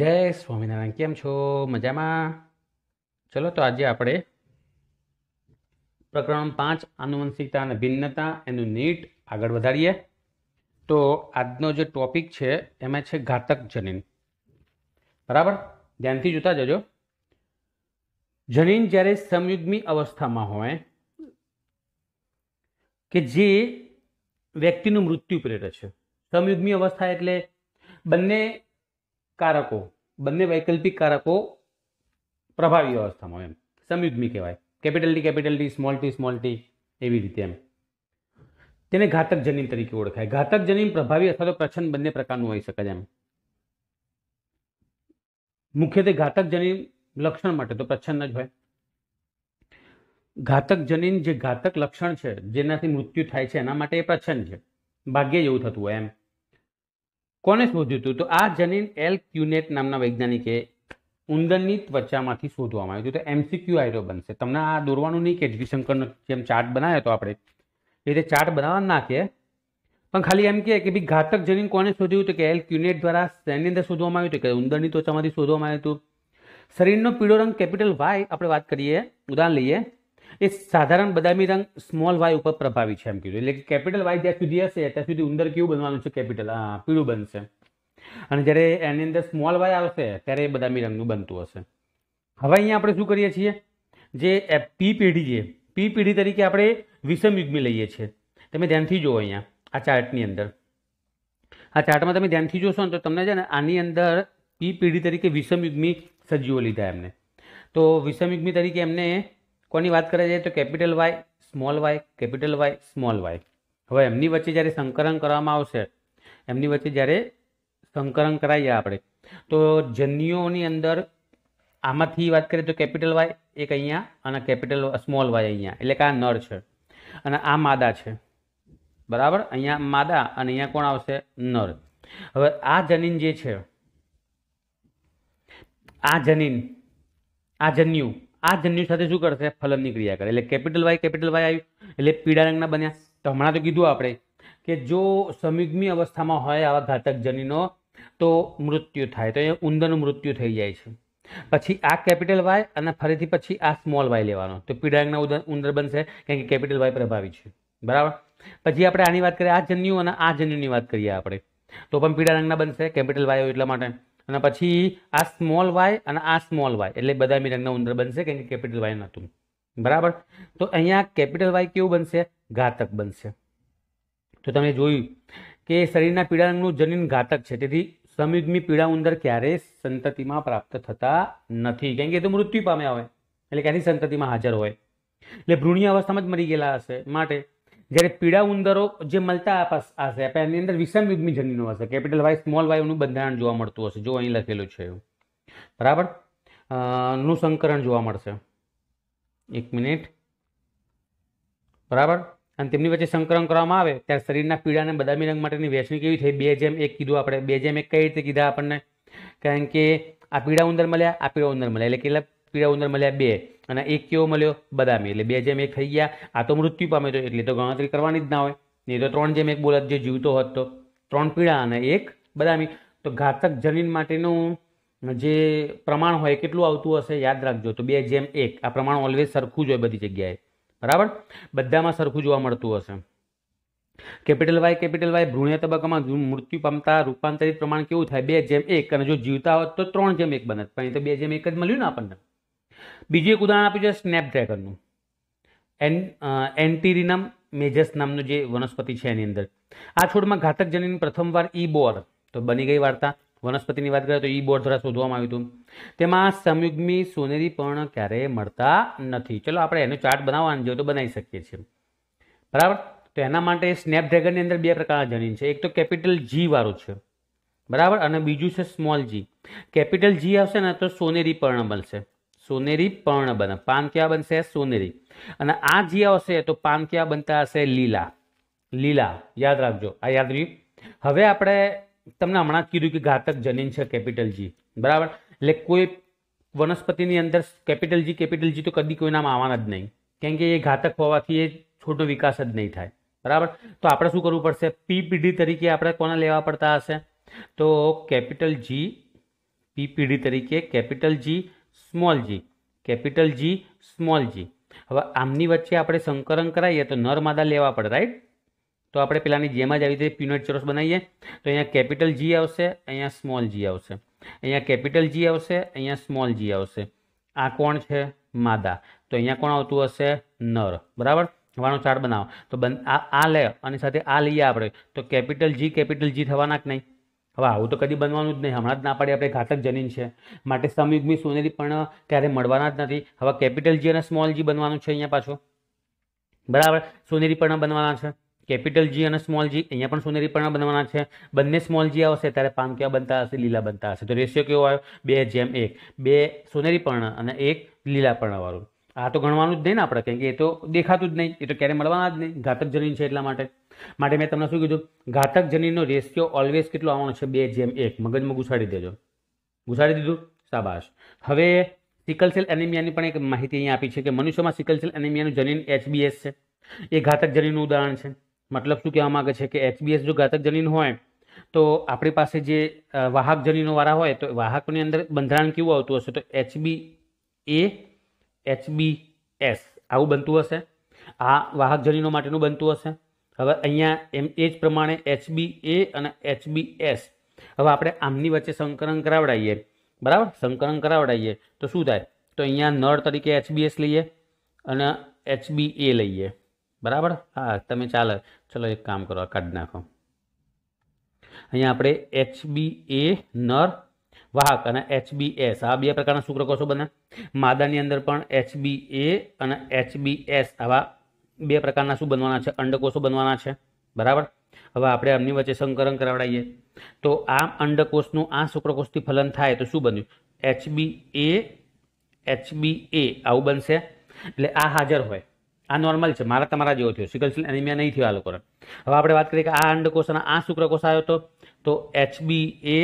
જય સ્વામિનારાયણ કેમ છો મજામાં ચલો તો આજે આપણે પ્રકરણ પાંચ આનુવંશિકતા અને ભિન્નતા એનું નીટ આગળ વધારીએ તો આજનો જે ટોપિક છે એમાં છે ઘાતક જનીન બરાબર ધ્યાનથી જોતા જજો જનીન જ્યારે સમયુદ્મી અવસ્થામાં હોય કે જે વ્યક્તિનું મૃત્યુ પ્રેરે છે સમયુદ્મી અવસ્થા એટલે બંને કારકો બંને વૈકલ્પિક કારકો પ્રભાવી અવસ્થામાં એમ સંયુગ્મી કહેવાય capital T capital T small T small T એવી રીતે એમ તેને ઘાતક જનીન તરીકે ઓળખાય ઘાતક જનીન પ્રભાવી અથવા તો પ્રછન્ન બંને પ્રકારનું હોઈ શકે છે એમ મુખ્યત્વે ઘાતક જનીન લક્ષણ માટે તો પ્રચ્છન્ન જ હોય ઘાતક જનીન જે ઘાતક લક્ષણ છે જેનાથી મૃત્યુ થાય છે એના માટે એ પ્રચ્છન્ન છે ભાગ્ય એવું થતું હોય એમ કોને શોધ્યું હતું તો આ જનીન એલ ક્યુનેટ નામના વૈજ્ઞાનિકે ઉંદરની ત્વચામાંથી શોધવામાં આવ્યું હતું તો એમસીક્યુ આયરો બનશે તમને આ દોરવાનું નહીં કે જગીશંકરનો જેમ ચાર્ટ બનાવ્યો હતો આપણે એ રીતે ચાર્ટ બનાવવા નાખીએ પણ ખાલી એમ કહે કે ભાઈ ઘાતક જનીન કોને શોધ્યું હતું કે એલ ક્યુનેટ દ્વારા શેની અંદર શોધવામાં આવ્યું હતું કે ઉંદરની ત્વચામાંથી શોધવામાં આવ્યું હતું શરીરનો પીળો રંગ કેપિટલ વાય આપણે વાત કરીએ ઉદાહરણ લઈએ એ સાધારણ બદામી રંગ સ્મોલ વાય ઉપર પ્રભાવી છે એમ કીધું એટલે કે કેપિટલ વાય જ્યાં સુધી હશે ત્યાં સુધી ઉંદર કેવું બનવાનું છે કેપિટલ હા પીળું બનશે અને જ્યારે એની અંદર સ્મોલ વાય આવશે ત્યારે એ બદામી રંગનું બનતું હશે હવે અહીંયા આપણે શું કરીએ છીએ જે પી પેઢી છે પી પેઢી તરીકે આપણે વિષમ લઈએ છીએ તમે ધ્યાનથી જુઓ અહીંયા આ ચાર્ટની અંદર આ ચાર્ટમાં તમે ધ્યાનથી જોશો ને તો તમને છે ને આની અંદર પી પેઢી તરીકે વિષમ સજીવો લીધા એમને તો વિષમ તરીકે એમને કોની વાત કરે છે તો capital Y small Y capital Y small Y હવે એમની વચ્ચે જ્યારે સંકરણ કરવામાં આવશે એમની વચ્ચે જ્યારે સંકરણ કરાવીએ આપણે તો જન્યુઓની અંદર આમાંથી વાત કરીએ તો કેપિટલ વાય એક અહીંયા અને કેપિટલ સ્મોલ વાય અહીંયા એટલે કે આ નર છે અને આ માદા છે બરાબર અહીંયા માદા અને અહીંયા કોણ આવશે નર હવે આ જનીન જે છે આ જનીન આ જન્યુ આ જન્યુ સાથે શું કરશે ફલનની ક્રિયા કરે એટલે કેપિટલ વાય કેપિટલ વાય આવ્યું એટલે પીળા રંગના બન્યા તો હમણાં તો કીધું આપણે કે જો સમિગ્મી અવસ્થામાં હોય આવા ઘાતક જનીનો તો મૃત્યુ થાય તો એ ઉંદરનું મૃત્યુ થઈ જાય છે પછી આ કેપિટલ વાય અને ફરીથી પછી આ સ્મોલ વાય લેવાનો તો પીળા રંગના ઉંદર બનશે કારણ કે કેપિટલ વાય પ્રભાવી છે બરાબર પછી આપણે આની વાત કરીએ આ જન્યુ અને આ જન્યુની વાત કરીએ આપણે તો પણ પીળા રંગના બનશે કેપિટલ વાયો એટલા માટે અને પછી આ સ્મોલ વાય અને આ સ્મોલ વાય એટલે બદામી રંગના ઉંદર બનશે કેમ કે કેપિટલ વાય નહોતું બરાબર તો અહીંયા કેપિટલ વાય કેવું બનશે ઘાતક બનશે તો તમે જોયું કે શરીરના પીળા રંગનું જનીન ઘાતક છે તેથી સમિગ્મી પીડા ઉંદર ક્યારેય સંતતિમાં પ્રાપ્ત થતા નથી કેમ કે એ તો મૃત્યુ પામ્યા હોય એટલે ક્યાંથી સંતતિમાં હાજર હોય એટલે ભ્રૂણી અવસ્થામાં જ મરી ગયેલા હશે માટે જ્યારે પીળા ઉંદરો જે મળતા હશે એની અંદર વિષમયુગમી જનીનો હશે કેપિટલ વાય સ્મોલ વાયનું બંધારણ જોવા મળતું હશે જો અહીં લખેલું છે એવું બરાબર નું સંકરણ જોવા મળશે એક મિનિટ બરાબર અને તેમની વચ્ચે સંકરણ કરવામાં આવે ત્યારે શરીરના પીળા અને બદામી રંગ માટેની વહેંચણી કેવી થઈ બે જેમ એક કીધું આપણે બે જેમ એક કઈ રીતે કીધા આપણને કારણ કે આ પીળા ઉંદર મળ્યા આ પીળા ઉંદર મળ્યા એટલે કેટલા પીળા ઉંદર મળ્યા બે અને એક કેવો મળ્યો બદામી એટલે બે જેમ એક થઈ ગયા આ તો મૃત્યુ પામે તો એટલે તો ગણતરી કરવાની જ ના હોય નહીં તો ત્રણ જેમ એક બોલત જે જીવતો હોત તો ત્રણ પીળા અને એક બદામી તો ઘાતક જનીન માટેનું જે પ્રમાણ હોય કેટલું આવતું હશે યાદ રાખજો તો બે જેમ એક આ પ્રમાણ ઓલવેઝ સરખું જ હોય બધી જગ્યાએ બરાબર બધામાં સરખું જોવા મળતું હશે કેપિટલ વાય કેપિટલ વાય ભ્રૂણીય તબક્કામાં મૃત્યુ પામતા રૂપાંતરિત પ્રમાણ કેવું થાય બે જેમ એક અને જો જીવતા હોત તો ત્રણ જેમ એક બને પણ એ તો બે જેમ એક જ મળ્યું ને આપણને બીજું એક ઉદાહરણ આપ્યું છે સ્નેપડ્રેગનનું એન એન્ટીરિનમ મેજસ નામનું જે વનસ્પતિ છે એની અંદર આ છોડમાં ઘાતક જનીન પ્રથમવાર ઈ બોર તો બની ગઈ વાર્તા વનસ્પતિની વાત કરીએ તો ઈ બોર દ્વારા શોધવામાં આવ્યું હતું તેમાં સંયુગ્મી સોનેરી પર્ણ ક્યારેય મળતા નથી ચલો આપણે એનો ચાર્ટ બનાવવાનો જોઈએ તો બનાવી શકીએ છીએ બરાબર તો એના માટે સ્નેપડ્રેગનની અંદર બે પ્રકારના જનીન છે એક તો કેપિટલ જી વાળું છે બરાબર અને બીજું છે સ્મોલ જી કેપિટલ જી આવશે ને તો સોનેરી પર્ણ મળશે સોનેરી પર્ણ બને પાન ક્યાં બનશે સોનેરી અને આ જીયા આવશે તો પાન ક્યાં બનતા હશે લીલા લીલા યાદ રાખજો આ યાદ રહ્યું હવે આપણે તમને હમણાં જ કીધું કે ઘાતક જનીન છે કેપિટલ જી બરાબર એટલે કોઈ વનસ્પતિની અંદર કેપિટલ જી કેપિટલ જી તો કદી કોઈ નામ આવવાના જ નહીં કેમ કે એ ઘાતક હોવાથી એ છોટો વિકાસ જ નહીં થાય બરાબર તો આપણે શું કરવું પડશે પી પીઢી તરીકે આપણે કોને લેવા પડતા હશે તો કેપિટલ જી પીઢી તરીકે capital G small G capital G small G હવે આમની વચ્ચે આપણે સંકરણ કરાવીએ તો નર માદા લેવા પડે રાઈટ તો આપણે પેલાની જેમ જ આવી રીતે પ્યુનેટ ચોરસ બનાવીએ તો અહીંયા કેપિટલ જી આવશે અહીંયા સ્મોલ જી આવશે અહીંયા કેપિટલ જી આવશે અહીંયા સ્મોલ જી આવશે આ કોણ છે માદા તો અહીંયા કોણ આવતું હશે નર બરાબર હવાનો ચાર્ટ બનાવો તો આ લે અને સાથે આ લઈએ આપણે તો કેપિટલ જી કેપિટલ જી થવાના કે નહીં હવે આવું તો કદી બનવાનું જ નહીં હમણાં જ ના પાડી આપણે ઘાતક જનીન છે માટે સમયુગમી સોનેરી પણ ક્યારે મળવાના જ નથી હવે કેપિટલ જી અને સ્મોલ જી બનવાનું છે અહીંયા પાછું બરાબર સોનેરી પણ બનવાના છે કેપિટલ જી અને સ્મોલ જી અહીંયા પણ સોનેરી પણ બનવાના છે બંને સ્મોલ જી આવશે ત્યારે પામ કેવા બનતા હશે લીલા બનતા હશે તો રેશિયો કેવો આવ્યો બે જેમ એક બે સોનેરી પર્ણ અને એક લીલા પર્ણવાળું આ તો ગણવાનું જ નહીં ને આપણે કેમ કે એ તો દેખાતું જ નહીં એ તો ક્યારે મળવાના જ નહીં ઘાતક જનીન છે એટલા માટે માટે મેં તમને શું કીધું ઘાતક જનીનનો રેશિયો ઓલવેઝ કેટલો આવવાનો છે બે જેમ એક મગજમાં ઘુસાડી દેજો ઘુસાડી દીધું સાબાશ હવે સિકલસેલ સેલ એનિમિયાની પણ એક માહિતી અહીંયા આપી છે કે મનુષ્યમાં સિકલસેલ સેલ એનિમિયાનું જનીન એચબીએસ છે એ ઘાતક જનીનનું ઉદાહરણ છે મતલબ શું કહેવા માગે છે કે એચબીએસ જો ઘાતક જનીન હોય તો આપણી પાસે જે વાહક જનીનોવાળા હોય તો વાહકની અંદર બંધારણ કેવું આવતું હશે તો એચબી એ એચબી એસ આવું બનતું હશે આ વાહક જનીનો માટેનું બનતું હશે હવે અહીંયા એમ એ જ પ્રમાણે એચબી એ અને એચબી એસ હવે આપણે આમની વચ્ચે સંકલન કરાવડાવીએ બરાબર સંકલન કરાવડાવીએ તો શું થાય તો અહીંયા નળ તરીકે એચબીએસ લઈએ અને એચબી એ લઈએ બરાબર હા તમે ચાલે ચલો એક કામ કરો કાઢી નાખો અહીંયા આપણે એચબી એ નર વાહક અને એચબી એસ આ બે પ્રકારના શુક્રકોષો બને માદાની અંદર પણ એચબી એ અને એચબી એસ આવા બે પ્રકારના શું બનવાના છે અંડકોષો બનવાના છે બરાબર હવે આપણે એમની વચ્ચે સંકરણ કરાવડાઈએ તો આ અંડકોષનું આ શુક્રકોષથી ફલન થાય તો શું બન્યું એચબી એ એચબી એ આવું બનશે એટલે આ હાજર હોય આ નોર્મલ છે મારા તમારા જેવો થયો સિકલ સેલ એનિમિયા નહીં થયો આ લોકોને હવે આપણે વાત કરીએ કે આ અંડકોષ અને આ શુક્રકોષ આવ્યો હતો તો એચબી એ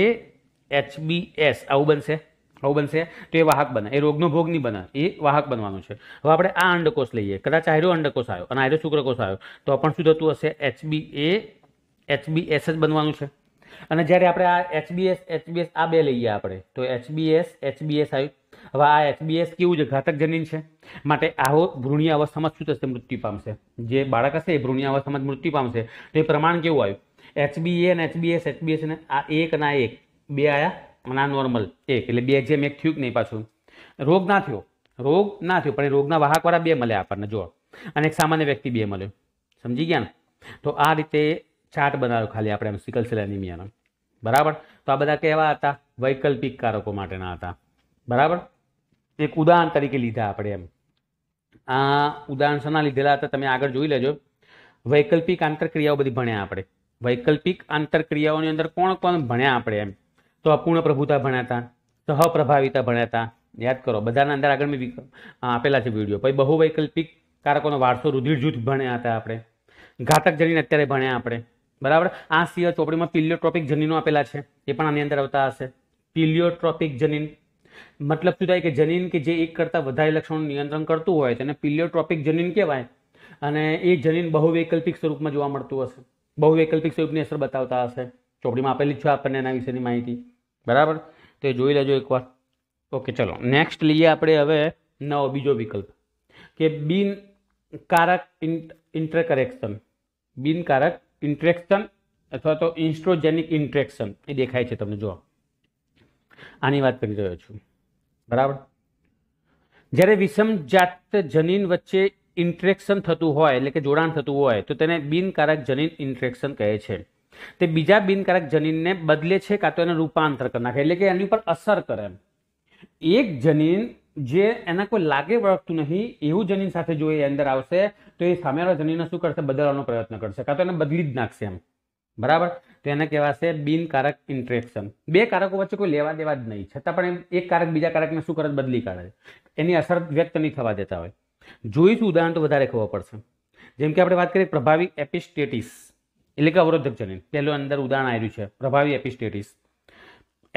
એસ આવું બનશે આવું બનશે તો એ વાહક બને એ રોગનો ભોગ નહીં બને એ વાહક બનવાનું છે હવે આપણે આ અંડકોષ લઈએ કદાચ આયરો અંડકોષ આવ્યો અને આયરો શુક્રકોષ આવ્યો તો પણ શું થતું હશે એચબી એ એચબીએસ જ બનવાનું છે અને જ્યારે આપણે આ એચબીએસ એચબીએસ આ બે લઈએ આપણે તો એચબીએસ એચબીએસ આવ્યું હવે આ એચબીએસ કેવું છે ઘાતક જનીન છે માટે આવો ભ્રૂણી અવસ્થામાં શું થશે મૃત્યુ પામશે જે બાળક હશે એ ભ્રૂણી અવસ્થામાં મૃત્યુ પામશે તો એ પ્રમાણ કેવું આવ્યું એચબીએ અને એચબીએસ એચબીએસ ને આ એક અને આ એક બે આયા અને આ નોર્મલ એક એટલે બે જેમ એક થયું કે નહીં પાછું રોગ ના થયો રોગ ના થયો પણ એ રોગના વાહકવાળા બે મળ્યા આપણને જો અને એક સામાન્ય વ્યક્તિ બે મળ્યો સમજી ગયા ને તો આ રીતે ચાર્ટ બનાવ્યો ખાલી આપણે એમ સિકલ સેલ એનિમિયાનો બરાબર તો આ બધા કેવા હતા વૈકલ્પિક કારકો માટેના હતા બરાબર એક ઉદાહરણ તરીકે લીધા આપણે એમ આ ઉદાહરણ શના લીધેલા હતા તમે આગળ જોઈ લેજો વૈકલ્પિક આંતરક્રિયાઓ બધી ભણ્યા આપણે વૈકલ્પિક આંતરક્રિયાઓની અંદર કોણ કોણ ભણ્યા આપણે એમ તો અપૂર્ણ પ્રભુતા ભણ્યા ભણાતા સહપ્રભાવિતા હતા યાદ કરો બધાના અંદર આગળ મેં આપેલા છે વિડીયો પછી બહુવૈકલ્પિક કારકોનો વારસો રુધિર જૂથ ભણ્યા હતા આપણે ઘાતક જનીન અત્યારે ભણ્યા આપણે બરાબર આ સિવાય ચોપડીમાં પિલિયોટ્રોપિક જનીનો આપેલા છે એ પણ આની અંદર આવતા હશે પિલિયોટ્રોપિક જનીન મતલબ શું થાય કે જનીન કે જે એક કરતાં વધારે લક્ષણોનું નિયંત્રણ કરતું હોય તેને પિલિયોટ્રોપિક જનીન કહેવાય અને એ જનીન બહુવૈકલ્પિક સ્વરૂપમાં જોવા મળતું હશે બહુવૈકલ્પિક સ્વરૂપની અસર બતાવતા હશે ચોપડીમાં આપેલી છે આપણને એના વિશેની માહિતી બરાબર તો એ જોઈ લેજો એકવાર ઓકે ચલો નેક્સ્ટ લઈએ આપણે હવે નવો બીજો વિકલ્પ કે બિનકારક કારક ઇન્ટરકરેક્શન બિનકારક ઇન્ટરેક્શન અથવા તો ઇન્સ્ટ્રોજેનિક ઇન્ટરેક્શન એ દેખાય છે તમને જુઓ આની વાત કરી રહ્યો છું બરાબર જ્યારે વિષમ જાત જનીન વચ્ચે ઇન્ટરેક્શન થતું હોય એટલે કે જોડાણ થતું હોય તો તેને બિનકારક જનીન ઇન્ટરેક્શન કહે છે તે બીજા બિનકારક જનીનને બદલે છે કાં તો એને રૂપાંતર કરી નાખે એટલે કે એની ઉપર અસર કરે એક જનીન જે એના કોઈ લાગે વળગતું નહીં એવું જનીન સાથે જો એ અંદર આવશે તો એ સામેવાળા જનીનને શું કરશે બદલવાનો પ્રયત્ન કરશે કાં તો એને બદલી જ નાખશે એમ બરાબર તો એને કહેવાશે બિનકારક ઇન્ટરેક્શન બે કારકો વચ્ચે કોઈ લેવા દેવા જ નહીં છતાં પણ એક કારક બીજા કારકને શું કરે બદલી કાઢે એની અસર વ્યક્ત નહીં થવા દેતા હોય જોઈશું ઉદાહરણ તો વધારે ખબર પડશે જેમ કે આપણે વાત કરીએ પ્રભાવી એપિસ્ટેટિસ એટલે કે અવરોધક જનીન પહેલું અંદર ઉદાહરણ આવ્યું છે પ્રભાવી એપિસ્ટેટિસ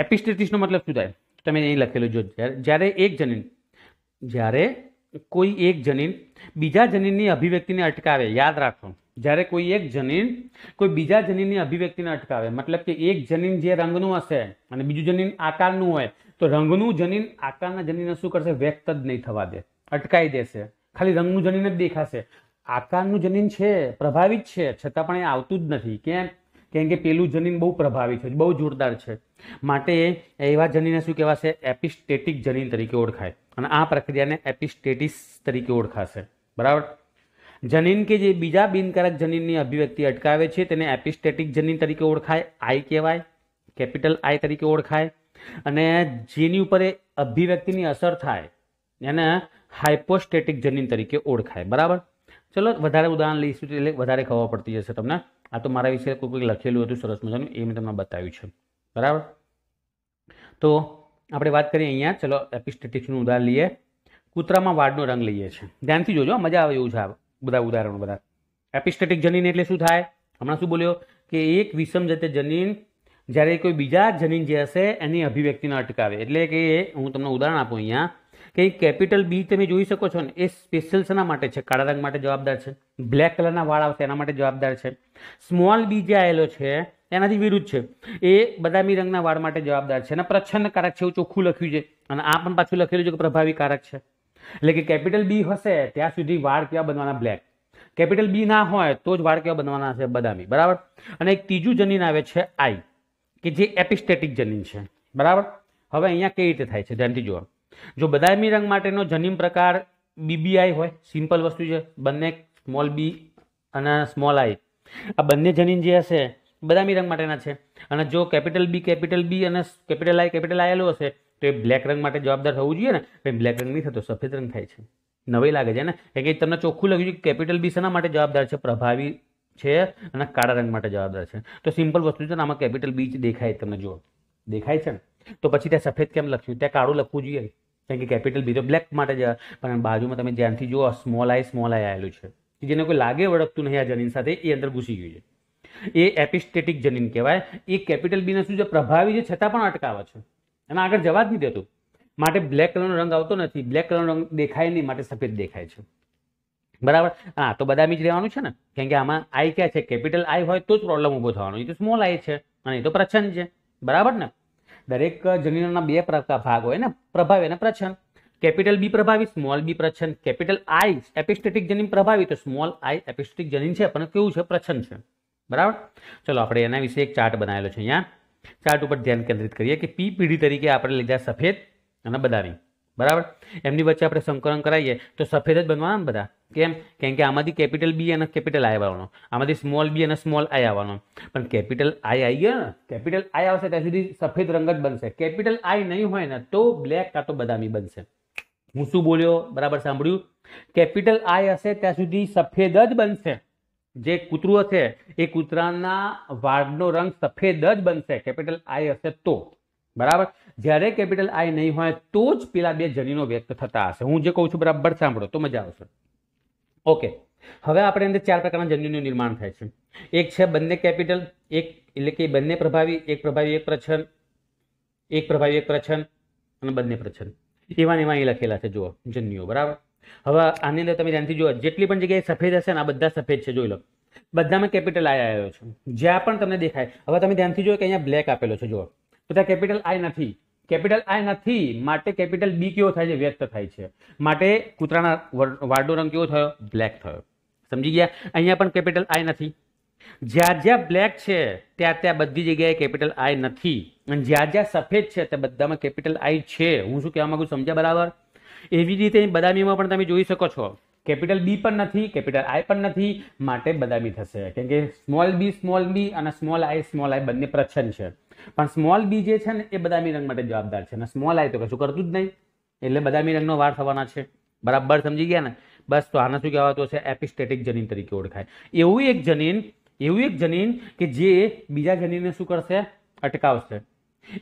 એપિસ્ટેટિસનો મતલબ શું થાય તમે અહીં લખેલું જો જ્યારે એક જનીન જ્યારે કોઈ એક જનીન બીજા જનીનની અભિવ્યક્તિને અટકાવે યાદ રાખો જ્યારે કોઈ એક જનીન કોઈ બીજા જનીનની અભિવ્યક્તિને અટકાવે મતલબ કે એક જનીન જે રંગનું હશે અને બીજું જનીન આકારનું હોય તો રંગનું જનીન આકારના જનીનને શું કરશે વ્યક્ત જ નહીં થવા દે અટકાઈ દેશે ખાલી રંગનું જનીન જ દેખાશે આકારનું જનીન છે પ્રભાવિત છે છતાં પણ એ આવતું જ નથી કેમ કેમ કે પેલું જનીન બહુ પ્રભાવિત છે બહુ જોરદાર છે માટે એવા જનીને શું કહેવાશે એપિસ્ટેટિક જનીન તરીકે ઓળખાય અને આ પ્રક્રિયાને એપિસ્ટેટિસ તરીકે ઓળખાશે બરાબર જનીન કે જે બીજા બિનકારક જનીનની અભિવ્યક્તિ અટકાવે છે તેને એપિસ્ટેટિક જનીન તરીકે ઓળખાય આઈ કહેવાય કેપિટલ આઈ તરીકે ઓળખાય અને જેની ઉપર એ અભિવ્યક્તિની અસર થાય એને હાઇપોસ્ટેટિક જનીન તરીકે ઓળખાય બરાબર ચલો વધારે ઉદાહરણ લઈશું એટલે વધારે ખબર પડતી જશે તમને આ તો મારા વિશે કોઈ કોઈ લખેલું હતું સરસ મજાનું એ મેં તમને બતાવ્યું છે બરાબર તો આપણે વાત કરીએ અહીંયા ચલો એપિસ્ટેટિક્સનું ઉદાહરણ લઈએ કૂતરામાં વાળનો રંગ લઈએ છીએ ધ્યાનથી જોજો મજા આવે એવું છે બધા ઉદાહરણો બધા એપિસ્ટેટિક જનીન એટલે શું થાય હમણાં શું બોલ્યો કે એક વિષમ જતે જનીન જ્યારે કોઈ બીજા જનીન જે હશે એની અભિવ્યક્તિને અટકાવે એટલે કે હું તમને ઉદાહરણ આપું અહીંયા કે કેપિટલ બી તમે જોઈ શકો છો ને એ સ્પેશિયલ શેના માટે છે કાળા રંગ માટે જવાબદાર છે બ્લેક કલરના વાળ આવશે એના માટે જવાબદાર છે સ્મોલ બી જે આવેલો છે એનાથી વિરુદ્ધ છે એ બદામી રંગના વાળ માટે જવાબદાર છે અને પ્રચ્છન્નકારક છે એવું ચોખ્ખું લખ્યું છે અને આ પણ પાછું લખેલું છે કે પ્રભાવીકારક છે એટલે કે કેપિટલ બી હશે ત્યાં સુધી વાળ કેવા બનવાના બ્લેક કેપિટલ બી ના હોય તો જ વાળ કેવા બનવાના છે બદામી બરાબર અને એક ત્રીજું જનીન આવે છે આઈ કે જે એપિસ્ટેટિક જનીન છે બરાબર હવે અહીંયા કઈ રીતે થાય છે ધ્યાનથી જુઓ જો બદામી રંગ માટેનો જનીમ પ્રકાર બીબીઆઈ હોય સિમ્પલ વસ્તુ છે બંને સ્મોલ બી અને સ્મોલ આઈ આ બંને જનીન જે હશે બદામી રંગ માટેના છે અને જો કેપિટલ બી કેપિટલ બી અને કેપિટલ આઈ કેપિટલ આઈ આવેલું હશે તો એ બ્લેક રંગ માટે જવાબદાર થવું જોઈએ ને ભાઈ બ્લેક રંગ નહીં થતો સફેદ રંગ થાય છે નવી લાગે છે ને કારણ કે તમને ચોખ્ખું લખ્યું કે કેપિટલ બી શેના માટે જવાબદાર છે પ્રભાવી છે અને કાળા રંગ માટે જવાબદાર છે તો સિમ્પલ વસ્તુ છે ને આમાં કેપિટલ બી દેખાય તમને જુઓ દેખાય છે ને તો પછી ત્યાં સફેદ કેમ લખ્યું ત્યાં કાળું લખવું જોઈએ કારણ કે કેપિટલ બી તો બ્લેક માટે જ પણ બાજુમાં તમે ધ્યાનથી જુઓ સ્મોલ આઈ સ્મોલ આઈ આવેલું છે કે જેને કોઈ લાગે વળગતું નહીં આ જનીન સાથે એ અંદર ઘૂસી ગયું છે એ એપિસ્ટેટિક જનીન કહેવાય એ કેપિટલ બીને શું છે પ્રભાવી છે છતાં પણ અટકાવે છે એમાં આગળ જવા જ નહીં દેતું માટે બ્લેક કલરનો રંગ આવતો નથી બ્લેક કલરનો રંગ દેખાય નહીં માટે સફેદ દેખાય છે બરાબર હા તો બદામી જ રહેવાનું છે ને કેમ કે આમાં આઈ ક્યાં છે કેપિટલ આઈ હોય તો જ પ્રોબ્લેમ ઊભો થવાનો એ તો સ્મોલ આઈ છે અને એ તો પ્રચંડ છે બરાબર ને દરેક જનીનોના બે પ્રકાર ભાગ હોય ને પ્રભાવી અને પ્રછન કેપિટલ બી પ્રભાવી સ્મોલ બી પ્રછન કેપિટલ આઈ એપિસ્ટેટિક જનીન પ્રભાવી તો સ્મોલ આઈ એપિસ્ટેટિક જનીન છે પણ કેવું છે પ્રછન છે બરાબર ચલો આપણે એના વિશે એક ચાર્ટ બનાવેલો છે અહીંયા ચાર્ટ ઉપર ધ્યાન કેન્દ્રિત કરીએ કે પી પીઢી તરીકે આપણે લીધા સફેદ અને બદામી બરાબર એમની વચ્ચે આપણે સંકલન કરાવીએ તો સફેદ જ બનવાના બધા કેમ કેમ કે આમાંથી કેપિટલ બી અને કેપિટલ આઈ આવવાનો આમાંથી સ્મોલ બી અને સ્મોલ આઈ આવવાનો પણ કેપિટલ આઈ આવી ગયો ને કેપિટલ આઈ આવશે ત્યાં સુધી સફેદ રંગ જ બનશે કેપિટલ આઈ નહીં હોય ને તો બ્લેક કાં તો બદામી બનશે હું શું બોલ્યો બરાબર સાંભળ્યું કેપિટલ આઈ હશે ત્યાં સુધી સફેદ જ બનશે જે કૂતરું હશે એ કૂતરાના વાળનો રંગ સફેદ જ બનશે કેપિટલ આઈ હશે તો બરાબર જ્યારે કેપિટલ આઈ નહીં હોય તો જ પેલા બે જનીનો વ્યક્ત થતા હશે હું જે કહું છું બરાબર સાંભળો તો મજા આવશે ઓકે હવે આપણે અંદર ચાર પ્રકારના જન્યુનું નિર્માણ થાય છે એક છે બંને કેપિટલ એક એટલે કે બંને પ્રભાવી એક પ્રભાવી એક પ્રછન એક પ્રભાવી એક પ્રછન અને બંને પ્રછન એવા એવા અહીં લખેલા છે જુઓ જન્યુઓ બરાબર હવે આની અંદર તમે ધ્યાનથી જુઓ જેટલી પણ જગ્યાએ સફેદ હશે ને આ બધા સફેદ છે જોઈ લો બધામાં કેપિટલ આઈ આવ્યો છે જ્યાં પણ તમને દેખાય હવે તમે ધ્યાનથી જુઓ કે અહીંયા બ્લેક આપેલો છે જુઓ બધા કેપિટલ આઈ નથી કેપિટલ આ નથી માટે કેપિટલ બી કેવો થાય છે વ્યક્ત થાય છે માટે કૂતરાના વારડો રંગ કેવો થયો બ્લેક થયો સમજી ગયા અહીંયા પણ કેપિટલ આય નથી જ્યાં જ્યાં બ્લેક છે ત્યાં ત્યાં બધી જગ્યાએ કેપિટલ આય નથી અને જ્યાં જ્યાં સફેદ છે ત્યાં બધામાં કેપિટલ આય છે હું શું કહેવા માગું સમજ્યા બરાબર એવી રીતે બદામીમાં પણ તમે જોઈ શકો છો કેપિટલ બી પણ નથી કેપિટલ આઈ પણ નથી માટે બદામી થશે કેમ કે સ્મોલ બી સ્મોલ બી અને સ્મોલ આઈ સ્મોલ આઈ બંને પ્રચ્છન્ન છે પણ સ્મોલ બી જે છે ને એ બદામી રંગ માટે જવાબદાર છે અને સ્મોલ આઈ તો કશું કરતું જ નહીં એટલે બદામી રંગનો વાર થવાના છે બરાબર સમજી ગયા ને બસ તો આના શું કહેવાતો છે એપિસ્ટેટિક જનીન તરીકે ઓળખાય એવું એક જનીન એવું એક જનીન કે જે બીજા જનીનને શું કરશે અટકાવશે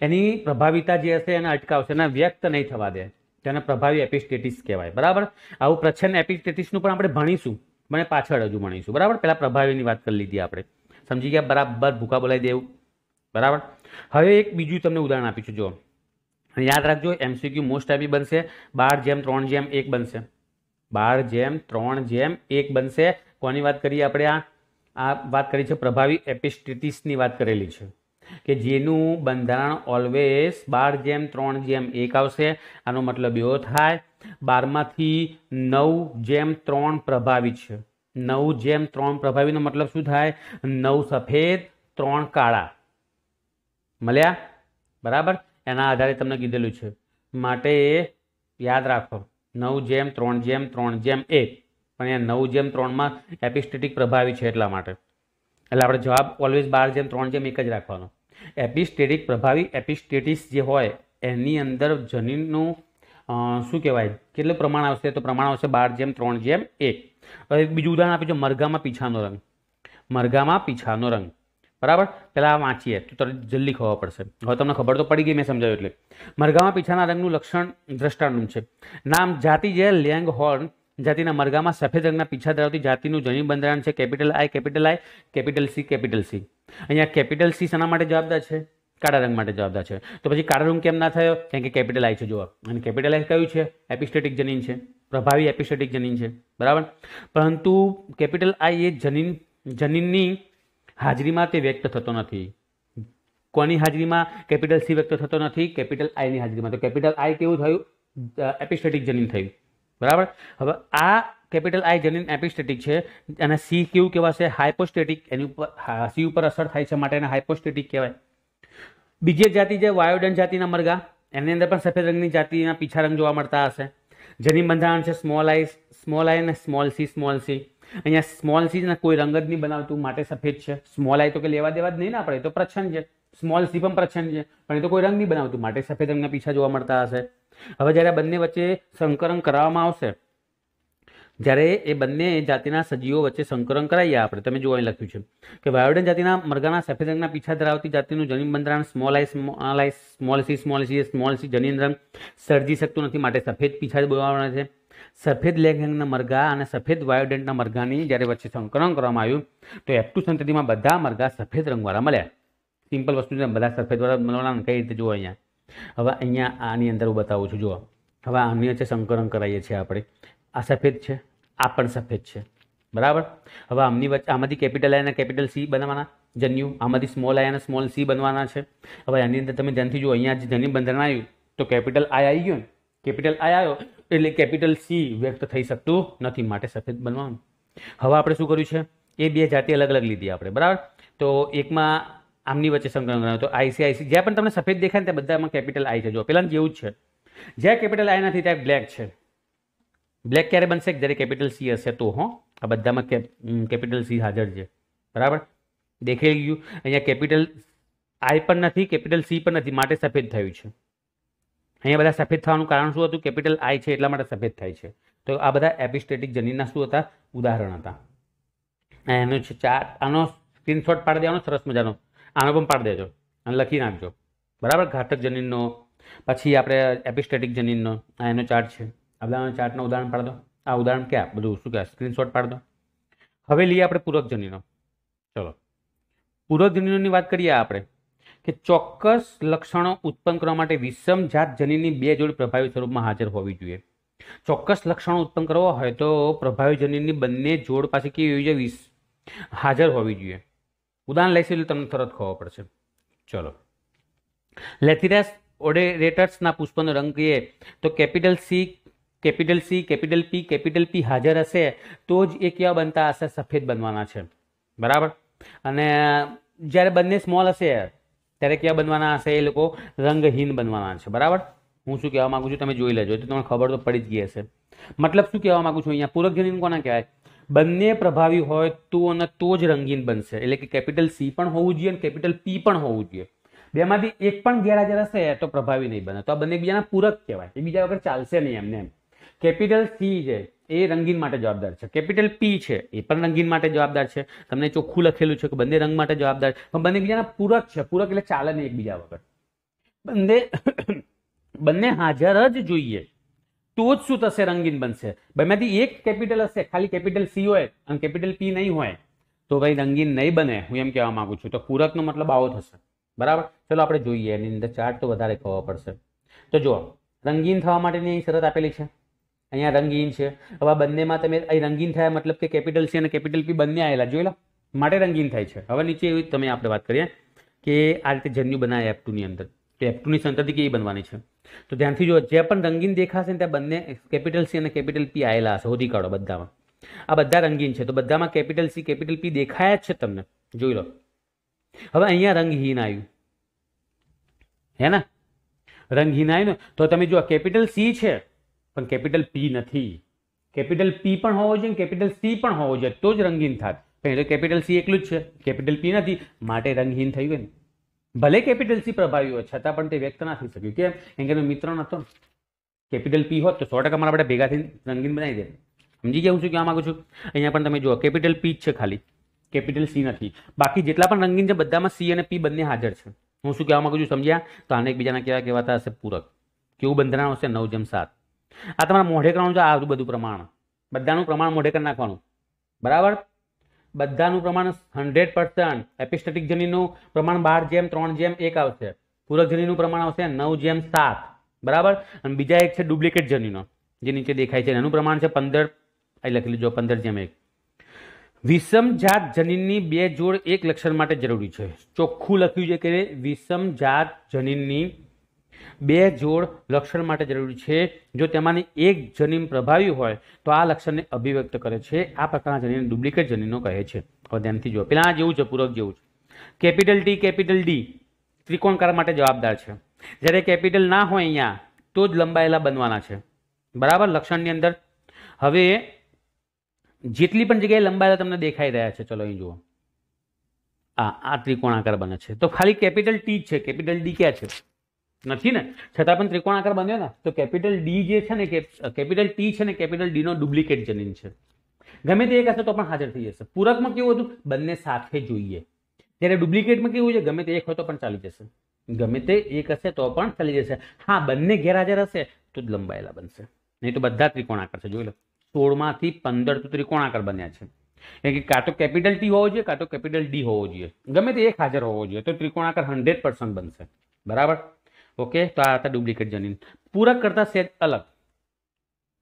એની પ્રભાવિતા જે હશે એને અટકાવશે એને વ્યક્ત નહીં થવા દે તેને પ્રભાવી એપિસ્ટેટિસ કહેવાય બરાબર આવું પ્રચ્છન્ન એપિસ્ટેટિસનું પણ આપણે ભણીશું મને પાછળ હજુ ભણીશું બરાબર પહેલાં પ્રભાવીની વાત કરી લીધી આપણે સમજી ગયા બરાબર ભૂકા બોલાવી દેવું બરાબર હવે એક બીજું તમને ઉદાહરણ આપીશું જો યાદ રાખજો એમસીક્યુ મોસ્ટ આપી બનશે બાર જેમ ત્રણ જેમ એક બનશે બાર જેમ ત્રણ જેમ એક બનશે કોની વાત કરીએ આપણે આ આ વાત કરી છે પ્રભાવી એપિસ્ટેટિસની વાત કરેલી છે કે જેનું બંધારણ ઓલવેઝ બાર જેમ ત્રણ જેમ એક આવશે આનો મતલબ એવો થાય બારમાંથી નવ જેમ ત્રણ પ્રભાવી છે નવ જેમ ત્રણ પ્રભાવીનો મતલબ શું થાય નવ સફેદ ત્રણ કાળા મળ્યા બરાબર એના આધારે તમને કીધેલું છે માટે યાદ રાખો નવ જેમ ત્રણ જેમ ત્રણ જેમ એક પણ અહીંયા નવ જેમ ત્રણમાં એપિસ્ટેટિક પ્રભાવી છે એટલા માટે એટલે આપણે જવાબ ઓલવેઝ બાર જેમ ત્રણ જેમ એક જ રાખવાનો એપિસ્ટેટિક પ્રભાવી એપિસ્ટેટિસ જે હોય એની અંદર જનીનનું શું કહેવાય કેટલું પ્રમાણ આવશે તો પ્રમાણ આવશે બાર જેમ ત્રણ જેમ એક હવે બીજું ઉદાહરણ આપ્યું છે મરઘામાં પીછાનો રંગ મરઘામાં પીછાનો રંગ બરાબર પહેલાં વાંચીએ તો તરત જલ્દી ખબર પડશે હવે તમને ખબર તો પડી ગઈ મેં સમજાવ્યું એટલે મરઘામાં પીછાના રંગનું લક્ષણ દ્રષ્ટાંતનું છે નામ જાતિ જે લેંગ હોર્ન જાતિના મરઘામાં સફેદ રંગના પીછા ધરાવતી જાતિનું જનીન બંધારણ છે capital I capital I capital C capital C અહીંયા કેપિટલ સી શેના માટે જવાબદાર છે કાળા રંગ માટે જવાબદાર છે તો પછી કાળા રંગ કેમ ના થયો કેમ કે કેપિટલ આઈ છે જુઓ અને કેપિટલ આઈ કયું છે એપિસ્ટેટિક જનીન છે પ્રભાવી એપિસ્ટેટિક જનીન છે બરાબર પરંતુ કેપિટલ આઈ એ જનીન જનીનની હાજરીમાં તે વ્યક્ત થતો નથી કોની હાજરીમાં કેપિટલ સી વ્યક્ત થતો નથી કેપિટલ આઈની હાજરીમાં તો કેપિટલ આઈ કેવું થયું એપિસ્ટેટિક જનીન થયું બરાબર હવે આ કેપિટલ આઈ જનીન એપિસ્ટેટિક છે અને સી કેવું કહેવાશે હાઇપોસ્ટેટિક એની ઉપર સી ઉપર અસર થાય છે માટે એને હાઇપોસ્ટેટિક કહેવાય બીજી જાતિ જે વાયોડન જાતિના મરઘા એની અંદર પણ સફેદ રંગની જાતિના પીછા રંગ જોવા મળતા હશે જેની બંધારણ છે સ્મોલ આઈ સ્મોલ આઈ અને સ્મોલ સી સ્મોલ સી અહીંયા સ્મોલ સી ને કોઈ રંગ જ નહીં બનાવતું માટે સફેદ છે સ્મોલ આઈ તો કે લેવા દેવા જ નહીં ને આપણે તો પ્રચ્છન્ન છે સ્મોલ સી પણ પ્રચ્છન્ન છે પણ એ તો કોઈ રંગ નહીં બનાવતું માટે સફેદ રંગના પીછા જોવા મળતા હશે હવે જ્યારે બંને વચ્ચે સંકરણ કરાવવામાં આવશે જ્યારે એ બંને જાતિના સજીવો વચ્ચે સંકરણ કરાવીએ આપણે તમે જોવા લખ્યું છે કે વાયોડન જાતિના મરઘાના સફેદ રંગના પીછા ધરાવતી જાતિનું જનીન બંધારણ small I small I small C small C small C જનીન રંગ સર્જી શકતું નથી માટે સફેદ પીછા બોલાવવાના છે સફેદ લેગહેંગના મરઘા અને સફેદ વાયોડન્ટના મરઘાની જ્યારે વચ્ચે સંકરણ કરવામાં આવ્યું તો એપ્ટુ સંતતિમાં બધા મરઘા સફેદ રંગવાળા મળ્યા સિમ્પલ વસ્તુ છે બધા સફેદવાળા મળવાના કઈ રીતે જુઓ અહીંયા હવે અહીંયા આની અંદર હું બતાવું છું જુઓ હવે આની વચ્ચે સંકરણ કરાવીએ છીએ આપણે આ સફેદ છે આ પણ સફેદ છે બરાબર હવે આમની વચ્ચે આમાંથી કેપિટલ આઈ કેપિટલ સી બનાવવાના જન્યુ આમાંથી સ્મોલ આઈ સ્મોલ સી બનવાના છે હવે આની અંદર તમે ધ્યાનથી જો અહીંયા જે જન્યુ બંધારણ આવ્યું તો કેપિટલ આઈ આવી ગયું કેપિટલ આઈ આવ્યો એટલે કેપિટલ સી વ્યક્ત થઈ શકતું નથી માટે સફેદ બનવાનું હવે આપણે શું કર્યું છે એ બે જાતિ અલગ અલગ લીધી આપણે બરાબર તો એકમાં આમની વચ્ચે સંકલન કરાવ્યું તો આઈસીઆઈસી જ્યાં પણ તમને સફેદ દેખાય ને ત્યાં બધામાં કેપિટલ આઈ છે જો પેલા જેવું જ છે જ્યાં કેપિટલ આઈ નથી ત્યાં બ્લેક છે બ્લેક ક્યારે બનશે જ્યારે કેપિટલ સી હશે તો હો આ બધામાં કેપિટલ સી હાજર છે બરાબર દેખાઈ ગયું અહીંયા કેપિટલ આઈ પણ નથી કેપિટલ સી પણ નથી માટે સફેદ થયું છે અહીંયા બધા સફેદ થવાનું કારણ શું હતું કેપિટલ આઈ છે એટલા માટે સફેદ થાય છે તો આ બધા એપિસ્ટેટિક જનીનના શું હતા ઉદાહરણ હતા એનો છે ચાર આનો સ્ક્રીનશોટ પાડી દેવાનો સરસ મજાનો આનો પણ પાડી દેજો અને લખી નાખજો બરાબર ઘાતક જનીનનો પછી આપણે એપિસ્ટેટિક જનીનનો આ એનો ચાર્ટ છે આ બધા ચાર્ટના ઉદાહરણ પાડ દો આ ઉદાહરણ ક્યાં બધું શું કહેવાય સ્ક્રીનશોટ પાડ દો હવે લઈએ આપણે પૂર્વજનીનો ચલો પૂર્વજનીનોની વાત કરીએ આપણે કે ચોક્કસ લક્ષણો ઉત્પન્ન કરવા માટે વિષમ જાત જનીની બે જોડી પ્રભાવી સ્વરૂપમાં હાજર હોવી જોઈએ ચોક્કસ લક્ષણો ઉત્પન્ન કરવા હોય તો પ્રભાવી જનીની બંને જોડ પાસે કેવી હોવી જોઈએ હાજર હોવી જોઈએ ઉદાહરણ લઈશું એટલે તમને તરત ખબર પડશે ચલો લેથિરાસ ઓડેરેટર્સના પુષ્પનો રંગ કહીએ તો capital C capital C capital P capital P હાજર હશે તો જ એ કેવા બનતા હશે સફેદ બનવાના છે બરાબર અને જ્યારે બંને સ્મોલ હશે ત્યારે કેવા બનવાના હશે એ લોકો રંગહીન બનવાના છે બરાબર હું શું કહેવા માગું છું તમે જોઈ લેજો તો તમને ખબર તો પડી જ ગઈ હશે મતલબ શું કહેવા માગું છું અહીંયા પૂરક જનીન કોને કહેવાય બંને પ્રભાવી હોય તો અને તો જ રંગીન બનશે એટલે કે કેપિટલ સી પણ હોવું જોઈએ અને કેપિટલ પી પણ હોવું જોઈએ બેમાંથી એક પણ ગેરહાજર હશે તો પ્રભાવી નહીં બને તો આ બંને બીજાના પૂરક કહેવાય એ બીજા વગર ચાલશે નહીં એમને એમ કેપિટલ સી છે એ રંગીન માટે જવાબદાર છે કેપિટલ પી છે એ પણ રંગીન માટે જવાબદાર છે તમને ચોખ્ખું લખેલું છે કે બંને રંગ માટે જવાબદાર પણ બંને બીજાના પૂરક છે પૂરક એટલે ચાલે નહીં એકબીજા વગર બંને બંને હાજર જ જોઈએ તો જ શું થશે રંગીન બનશે બેમાંથી એક કેપિટલ હશે ખાલી કેપિટલ સી હોય અને કેપિટલ પી નહીં હોય તો ભાઈ રંગીન નહીં બને હું એમ કહેવા માંગુ છું તો પૂરકનો મતલબ આવો થશે બરાબર ચલો આપણે જોઈએ એની અંદર ચાર્ટ તો વધારે ખબર પડશે તો જુઓ રંગીન થવા માટેની અહીં શરત આપેલી છે અહીંયા રંગીન છે હવે આ બંનેમાં તમે અહીં રંગીન થયા મતલબ કે કેપિટલ સી અને કેપિટલ પી બંને આવેલા જોઈ લો માટે રંગીન થાય છે હવે નીચે એવી તમે આપણે વાત કરીએ કે આ રીતે જન્યુ બનાવે એપ ટુની અંદર તો એપ ટુની સંતતિ કેવી બનવાની છે તો ધ્યાનથી જો જે પણ રંગીન દેખાશે ને ત્યાં બંને કેપિટલ સી અને કેપિટલ પી આવેલા હશે શોધી કાઢો બધામાં આ બધા રંગીન છે તો બધામાં કેપિટલ સી કેપિટલ પી દેખાયા જ છે તમને જોઈ લો હવે અહીંયા રંગહીન આવ્યું હે ને રંગહીન આવ્યું ને તો તમે જો કેપિટલ સી છે પણ કેપિટલ પી નથી કેપિટલ પી પણ હોવો જોઈએ કેપિટલ સી પણ હોવો જોઈએ તો જ રંગીન થાત પણ એ કેપિટલ સી એકલું જ છે કેપિટલ પી નથી માટે રંગહીન થયું ને ભલે કેપિટલ સી પ્રભાવી હોય છતાં પણ તે વ્યક્ત ના થઈ શક્યું કેમ કેમ કે મિત્ર નહોતો કેપિટલ પી હોત તો સો ટકા મારા આપણે ભેગાથી રંગીન બનાવી દે સમજી ગયા હું શું કહેવા માગું છું અહીંયા પણ તમે જુઓ કેપિટલ પી જ છે ખાલી કેપિટલ સી નથી બાકી જેટલા પણ રંગીન છે બધામાં સી અને પી બંને હાજર છે હું શું કહેવા માગું છું સમજ્યા તો આને એકબીજાના કેવા કેવાતા હશે પૂરક કેવું બંધારણ હશે નવ જેમ સાત આ તમારા મોઢે કરવાનું છે આ બધું પ્રમાણ બધાનું પ્રમાણ મોઢે કરી નાખવાનું બરાબર બધાનું પ્રમાણ હંડ્રેડ પર્સન્ટ એપિસ્ટેટિક જનીનું પ્રમાણ બાર જેમ ત્રણ જેમ એક આવશે પૂરક જનીનું પ્રમાણ આવશે નવ જેમ સાત બરાબર અને બીજા એક છે ડુપ્લિકેટ જનીનો જે નીચે દેખાય છે એનું પ્રમાણ છે પંદર અહીં લખી લીજો પંદર જેમ એક વિષમ જાત જનીનની બે જોડ એક લક્ષણ માટે જરૂરી છે ચોખ્ખું લખ્યું છે કે વિષમ જાત જનીનની બે જોડ લક્ષણ માટે જરૂરી છે જો તેમાંની એક જનીન પ્રભાવી હોય તો આ લક્ષણને અભિવ્યક્ત કરે છે આ પ્રકારના જનીન ડુપ્લિકેટ જનીનો કહે છે હવે ધ્યાનથી જુઓ પેલા આ જેવું છે પૂરક જેવું છે કેપિટલ ટી કેપિટલ ડી ત્રિકોણકાર માટે જવાબદાર છે જ્યારે કેપિટલ ના હોય અહીંયા તો જ લંબાયેલા બનવાના છે બરાબર લક્ષણની અંદર હવે જેટલી પણ જગ્યાએ લંબાયેલા તમને દેખાઈ રહ્યા છે ચલો અહીં જુઓ આ આ ત્રિકોણાકાર બને છે તો ખાલી કેપિટલ ટી છે કેપિટલ ડી ક્યાં છે નથી ને છતાં પણ ત્રિકોણાકાર બન્યો ને તો કેપિટલ ડી જે છે ને કેપિટલ ટી છે ને કેપિટલ ડીનો ડુપ્લિકેટ જનીન છે ગમે તે એક હશે તો પણ હાજર થઈ જશે પૂરકમાં કેવું હતું બંને સાથે જોઈએ ત્યારે ડુપ્લિકેટમાં કેવું છે ગમે તે એક હોય તો પણ ચાલી જશે ગમે તે એક હશે તો પણ ચાલી જશે હા બંને ગેરહાજર હશે તો જ લંબાયેલા બનશે નહીં તો બધા ત્રિકોણાકાર છે જોઈ લો સોળમાંથી પંદર તો ત્રિકોણાકાર બન્યા છે એટલે કે કાં તો કેપિટલ ટી હોવો જોઈએ કાં તો કેપિટલ ડી હોવો જોઈએ ગમે તે એક હાજર હોવો જોઈએ તો ત્રિકોણાકાર હંડ્રેડ પર્સન્ટ બનશે બરાબર ઓકે તો આ હતા ડુપ્લિકેટ જનીન પૂરક કરતા સેજ અલગ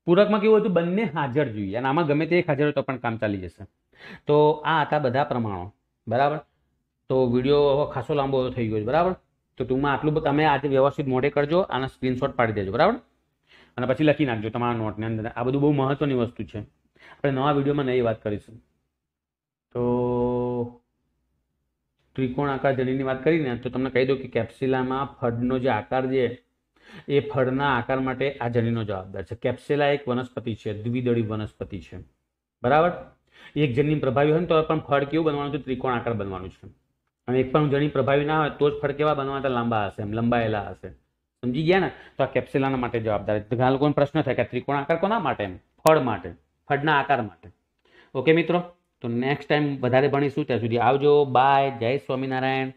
પૂરકમાં કેવું હતું બંને હાજર જોઈએ અને આમાં ગમે તે એક હાજર હોય તો પણ કામ ચાલી જશે તો આ હતા બધા પ્રમાણો બરાબર તો વિડીયો ખાસો લાંબો થઈ ગયો છે બરાબર તો ટૂંકમાં આટલું તમે આજે વ્યવસ્થિત મોઢે કરજો આના સ્ક્રીનશોટ પાડી દેજો બરાબર અને પછી લખી નાખજો તમારા નોટની અંદર આ બધું બહુ મહત્ત્વની વસ્તુ છે આપણે નવા વિડીયોમાં નવી વાત કરીશું તો ત્રિકોણ આકાર જડીની વાત કરીને તો તમને કહી દઉં કે કેપ્સિલામાં ફળનો જે આકાર જે એ ફળના આકાર માટે આ જનીનો જવાબદાર છે કેપ્સિલા એક વનસ્પતિ છે દ્વિદળી વનસ્પતિ છે બરાબર એક જનીન પ્રભાવી હોય ને તો પણ ફળ કેવું બનવાનું છે ત્રિકોણ આકાર બનવાનું છે અને એક પણ જણી પ્રભાવી ના હોય તો જ ફળ કેવા બનવાના લાંબા હશે એમ લંબાયેલા હશે સમજી ગયા ને તો આ કેપ્સિલાના માટે જવાબદાર છે ઘણા લોકોને પ્રશ્ન થાય કે ત્રિકોણ આકાર કોના માટે ફળ માટે ફળના આકાર માટે ઓકે મિત્રો તો નેક્સ્ટ ટાઈમ વધારે ભણીશું ત્યાં સુધી આવજો બાય જય સ્વામિનારાયણ